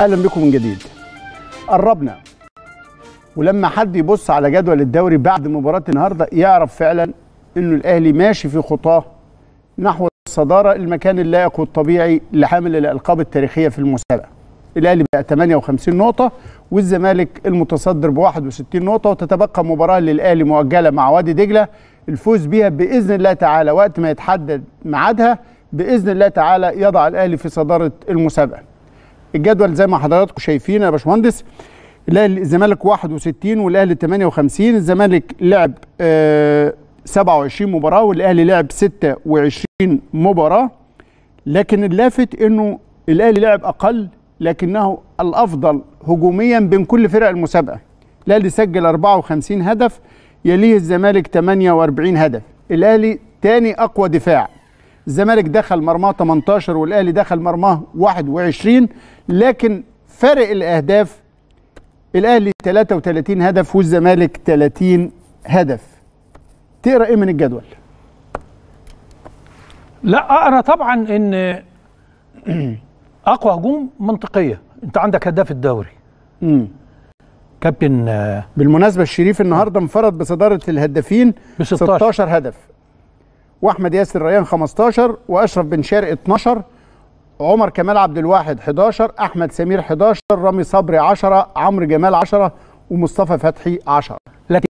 اهلا بكم من جديد قربنا ولما حد يبص على جدول الدوري بعد مباراه النهارده يعرف فعلا انه الاهلي ماشي في خطاه نحو الصداره المكان اللائق والطبيعي لحامل الالقاب التاريخيه في المسابقه الاهلي بقى 58 نقطه والزمالك المتصدر ب 61 نقطه وتتبقى مباراه للاهلي مؤجله مع وادي دجله الفوز بيها باذن الله تعالى وقت ما يتحدد ميعادها باذن الله تعالى يضع الاهلي في صداره المسابقه الجدول زي ما حضراتكم شايفين يا باشمهندس الاهلي الزمالك 61 والاهلي 58 الزمالك لعب آه 27 مباراه والاهلي لعب 26 مباراه لكن اللافت انه الاهلي لعب اقل لكنه الافضل هجوميا بين كل فرق المسابقه الاهلي سجل 54 هدف يليه الزمالك 48 هدف الاهلي تاني اقوى دفاع الزمالك دخل مرماه 18 والاهلي دخل مرماه 21 لكن فرق الاهداف الاهلي 33 هدف والزمالك 30 هدف تقرا ايه من الجدول لا اقرا طبعا ان اقوى هجوم منطقيه انت عندك هداف الدوري امم كابتن آه، بالمناسبه الشريف النهارده انفرد بصداره الهدافين ب 16 هدف واحمد ياسر ريان 15 واشرف بن شارق 12 عمر كمال عبد الواحد 11 احمد سمير 11 رامي صبري 10 عمرو جمال 10 ومصطفى فتحي 10